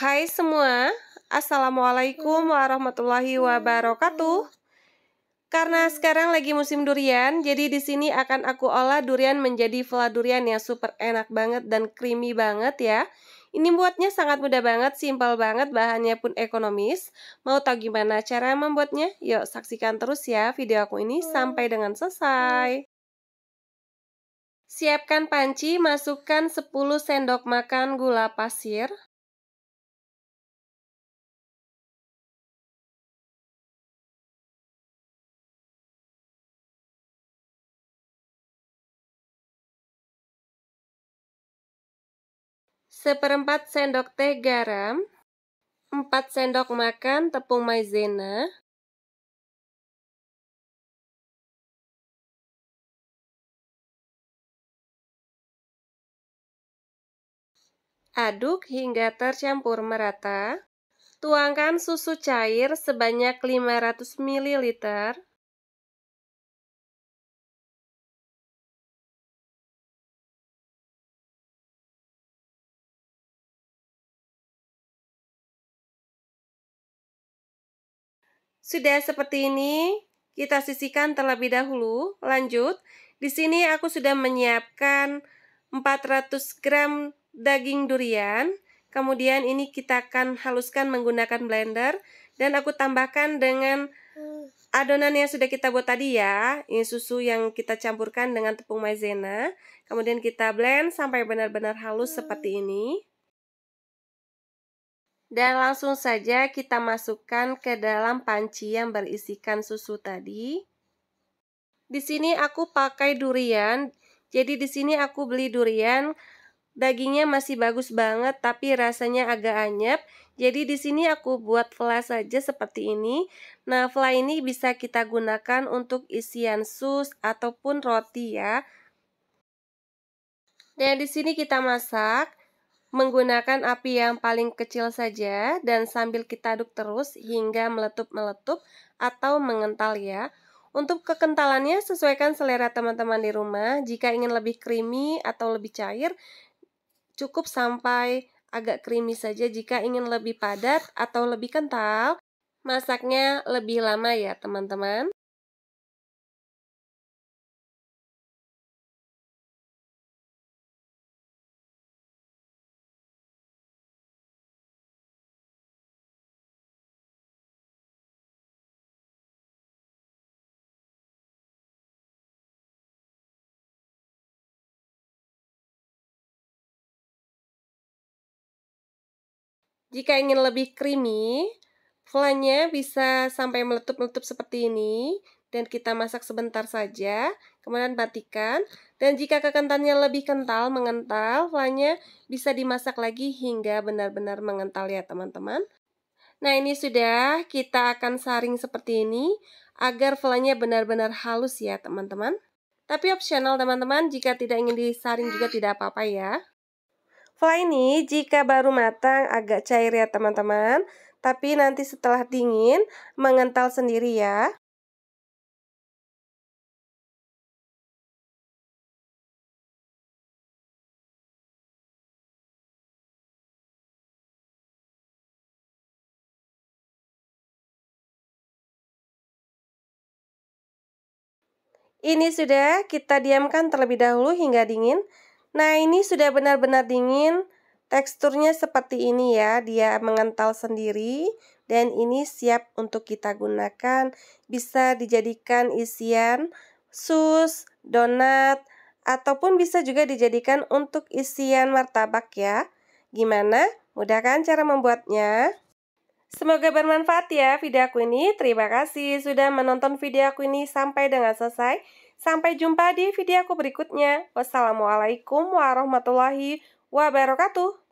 Hai semua, Assalamualaikum warahmatullahi wabarakatuh. Karena sekarang lagi musim durian, jadi di sini akan aku olah durian menjadi vla durian yang super enak banget dan creamy banget ya. Ini buatnya sangat mudah banget, simpel banget, bahannya pun ekonomis. Mau tahu gimana cara membuatnya? Yuk saksikan terus ya video aku ini sampai dengan selesai. Siapkan panci, masukkan 10 sendok makan gula pasir, seperempat sendok teh garam, 4 sendok makan tepung maizena, Aduk hingga tercampur merata. Tuangkan susu cair sebanyak 500 ml. Sudah seperti ini, kita sisihkan terlebih dahulu. Lanjut, di sini aku sudah menyiapkan 400 gram daging durian. Kemudian ini kita akan haluskan menggunakan blender dan aku tambahkan dengan adonan yang sudah kita buat tadi ya. Ini susu yang kita campurkan dengan tepung maizena. Kemudian kita blend sampai benar-benar halus seperti ini. Dan langsung saja kita masukkan ke dalam panci yang berisikan susu tadi. Di sini aku pakai durian. Jadi di sini aku beli durian. Dagingnya masih bagus banget tapi rasanya agak anyep. Jadi di sini aku buat vla saja seperti ini. Nah, vla ini bisa kita gunakan untuk isian sus ataupun roti ya. Dan di sini kita masak menggunakan api yang paling kecil saja dan sambil kita aduk terus hingga meletup-meletup atau mengental ya. Untuk kekentalannya sesuaikan selera teman-teman di rumah. Jika ingin lebih creamy atau lebih cair, cukup sampai agak creamy saja. Jika ingin lebih padat atau lebih kental, masaknya lebih lama ya teman-teman. Jika ingin lebih creamy, flannya bisa sampai meletup letup seperti ini dan kita masak sebentar saja, kemudian batikan. Dan jika kekentannya lebih kental, mengental, flannya bisa dimasak lagi hingga benar-benar mengental ya teman-teman. Nah ini sudah kita akan saring seperti ini agar flannya benar-benar halus ya teman-teman. Tapi opsional teman-teman, jika tidak ingin disaring juga tidak apa-apa ya. Fly ini jika baru matang agak cair ya teman-teman, tapi nanti setelah dingin mengental sendiri ya. Ini sudah kita diamkan terlebih dahulu hingga dingin. Nah, ini sudah benar-benar dingin. Teksturnya seperti ini ya, dia mengental sendiri dan ini siap untuk kita gunakan. Bisa dijadikan isian sus, donat, ataupun bisa juga dijadikan untuk isian martabak ya. Gimana? Mudah kan cara membuatnya? Semoga bermanfaat ya video aku ini. Terima kasih sudah menonton video aku ini sampai dengan selesai. Sampai jumpa di video aku berikutnya. Wassalamualaikum warahmatullahi wabarakatuh.